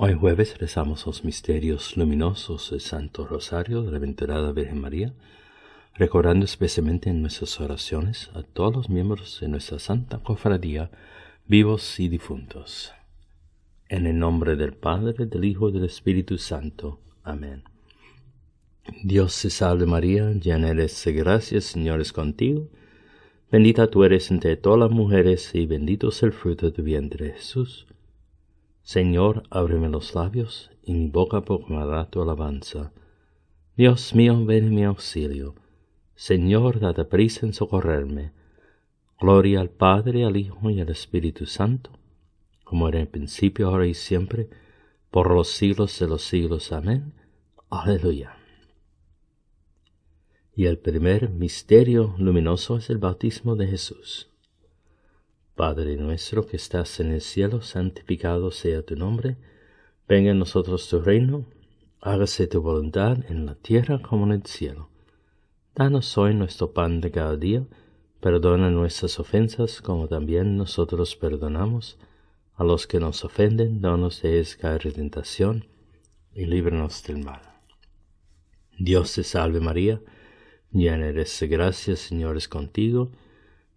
Hoy jueves rezamos los misterios luminosos del Santo Rosario de la Aventurada Virgen María, recordando especialmente en nuestras oraciones a todos los miembros de nuestra Santa Cofradía, vivos y difuntos. En el nombre del Padre, del Hijo y del Espíritu Santo. Amén. Dios se salve María, llena eres de gracia, Señor es contigo. Bendita tú eres entre todas las mujeres y bendito es el fruto de tu vientre, Jesús. Señor, ábreme los labios, y mi boca proclamará tu alabanza. Dios mío, ven en mi auxilio. Señor, date prisa en socorrerme. Gloria al Padre, al Hijo y al Espíritu Santo, como era en principio, ahora y siempre, por los siglos de los siglos. Amén. Aleluya. Y el primer misterio luminoso es el bautismo de Jesús. Padre nuestro que estás en el cielo, santificado sea tu nombre. Venga a nosotros tu reino. Hágase tu voluntad en la tierra como en el cielo. Danos hoy nuestro pan de cada día. Perdona nuestras ofensas como también nosotros perdonamos a los que nos ofenden. danos nos dejes caer tentación y líbranos del mal. Dios te salve María, llena eres de gracia, Señor es contigo.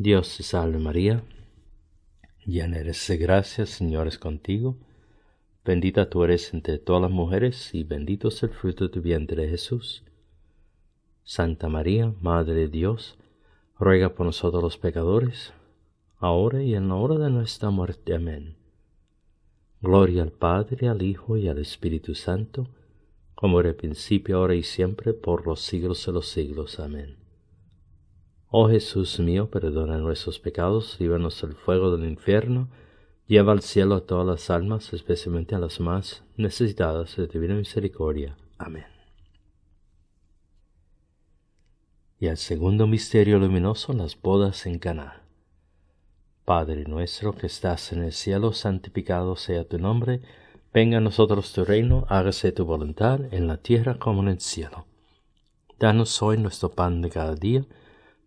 Dios te salve María, llena eres de gracia, Señor es contigo, bendita tú eres entre todas las mujeres y bendito es el fruto de tu vientre Jesús. Santa María, Madre de Dios, ruega por nosotros los pecadores, ahora y en la hora de nuestra muerte. Amén. Gloria al Padre, al Hijo y al Espíritu Santo, como era el principio, ahora y siempre, por los siglos de los siglos. Amén. Oh Jesús mío, perdona nuestros pecados, líbranos del fuego del infierno, lleva al cielo a todas las almas, especialmente a las más necesitadas de divina misericordia. Amén. Y al segundo misterio luminoso, las bodas en Caná. Padre nuestro que estás en el cielo, santificado sea tu nombre, venga a nosotros tu reino, hágase tu voluntad en la tierra como en el cielo. Danos hoy nuestro pan de cada día,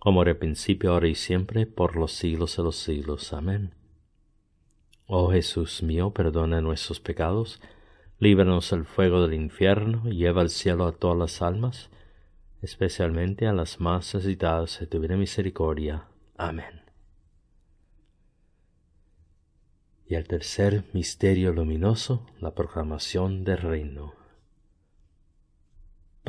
como era principio, ahora y siempre, por los siglos de los siglos. Amén. Oh Jesús mío, perdona nuestros pecados, líbranos del fuego del infierno, y lleva al cielo a todas las almas, especialmente a las más necesitadas de tu misericordia. Amén. Y el tercer misterio luminoso, la proclamación del reino.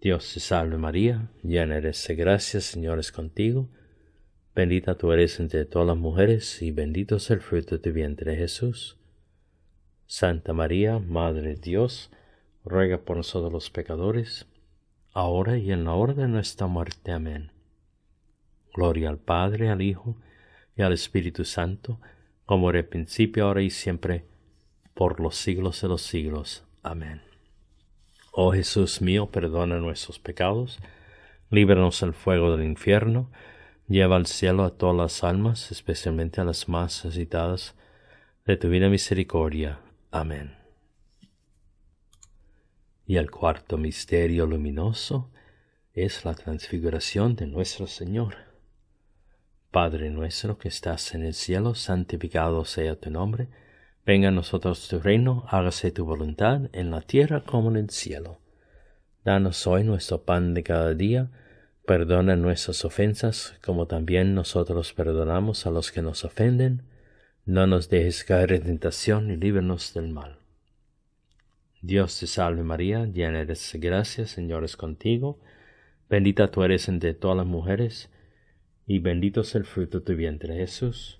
Dios te salve María, llena eres de gracia, Señor es contigo. Bendita tú eres entre todas las mujeres y bendito es el fruto de tu vientre Jesús. Santa María, Madre de Dios, ruega por nosotros los pecadores, ahora y en la hora de nuestra muerte. Amén. Gloria al Padre, al Hijo y al Espíritu Santo, como era el principio, ahora y siempre, por los siglos de los siglos. Amén. Oh Jesús mío, perdona nuestros pecados, líbranos del fuego del infierno, lleva al cielo a todas las almas, especialmente a las más necesitadas de tu vida misericordia. Amén. Y el cuarto misterio luminoso es la transfiguración de nuestro Señor. Padre nuestro que estás en el cielo, santificado sea tu nombre, Venga a nosotros tu reino, hágase tu voluntad en la tierra como en el cielo. Danos hoy nuestro pan de cada día, perdona nuestras ofensas como también nosotros perdonamos a los que nos ofenden. No nos dejes caer en tentación y líbranos del mal. Dios te salve María, llena eres de gracia, Señor es contigo. Bendita tú eres entre todas las mujeres, y bendito es el fruto de tu vientre Jesús.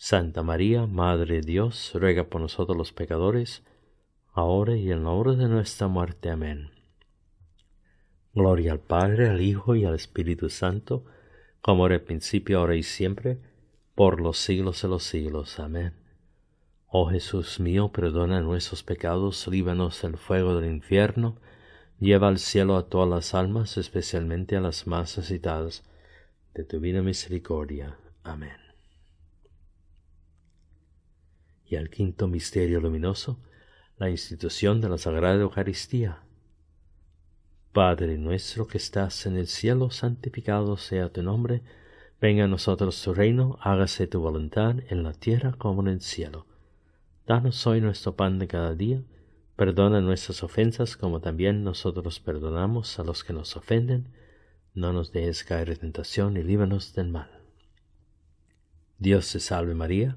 Santa María, Madre de Dios, ruega por nosotros los pecadores, ahora y en la hora de nuestra muerte. Amén. Gloria al Padre, al Hijo y al Espíritu Santo, como era el principio, ahora y siempre, por los siglos de los siglos. Amén. Oh Jesús mío, perdona nuestros pecados, líbanos del fuego del infierno, lleva al cielo a todas las almas, especialmente a las más necesitadas de tu vida misericordia. Amén y al quinto misterio luminoso, la institución de la Sagrada Eucaristía. Padre nuestro que estás en el cielo, santificado sea tu nombre, venga a nosotros tu reino, hágase tu voluntad en la tierra como en el cielo. Danos hoy nuestro pan de cada día, perdona nuestras ofensas como también nosotros perdonamos a los que nos ofenden, no nos dejes caer en tentación y líbanos del mal. Dios te salve María,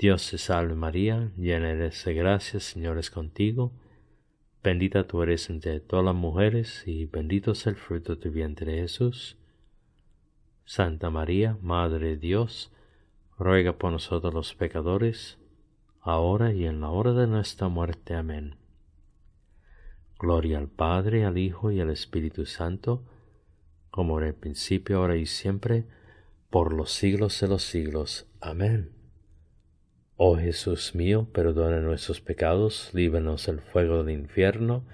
Dios te salve María, llena eres de gracia, Señor es contigo. Bendita tú eres entre todas las mujeres y bendito es el fruto de tu vientre Jesús. Santa María, Madre de Dios, ruega por nosotros los pecadores, ahora y en la hora de nuestra muerte. Amén. Gloria al Padre, al Hijo y al Espíritu Santo, como en el principio, ahora y siempre, por los siglos de los siglos. Amén. Oh Jesús mío, perdona nuestros pecados, líbranos del fuego del infierno,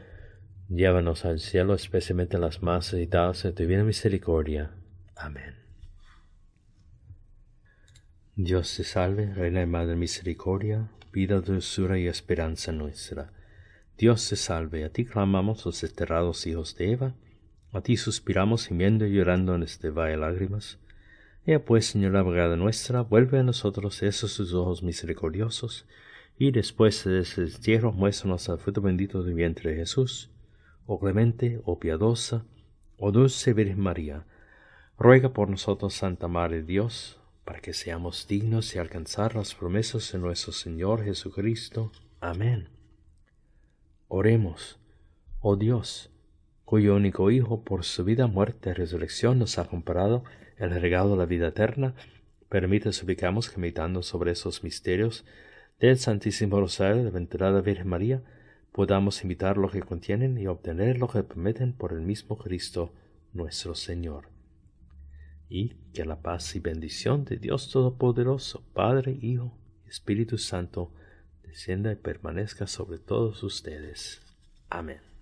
llévanos al cielo, especialmente las más necesitadas de tu divina misericordia. Amén. Dios se salve, Reina y Madre Misericordia, vida, dulzura y esperanza nuestra. Dios se salve, a ti clamamos los desterrados hijos de Eva, a ti suspiramos gimiendo y llorando en este valle lágrimas ya pues, Señora abogada nuestra, vuelve a nosotros esos sus ojos misericordiosos, y después de ese destierro, muéstranos al fruto bendito de vientre de Jesús. Oh clemente, oh piadosa, oh dulce Virgen María, ruega por nosotros, Santa Madre de Dios, para que seamos dignos de alcanzar las promesas de nuestro Señor Jesucristo. Amén. Oremos, oh Dios, cuyo único Hijo por su vida, muerte y resurrección nos ha comprado el regalo de la vida eterna, permite suplicamos que meditando sobre esos misterios del Santísimo Rosario de la Venturada Virgen María, podamos imitar lo que contienen y obtener lo que prometen por el mismo Cristo nuestro Señor. Y que la paz y bendición de Dios Todopoderoso, Padre, Hijo y Espíritu Santo, descienda y permanezca sobre todos ustedes. Amén.